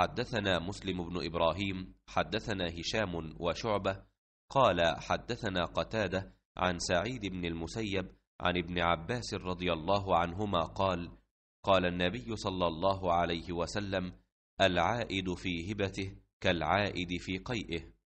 حدثنا مسلم بن إبراهيم حدثنا هشام وشعبة قال حدثنا قتادة عن سعيد بن المسيب عن ابن عباس رضي الله عنهما قال قال النبي صلى الله عليه وسلم العائد في هبته كالعائد في قيئه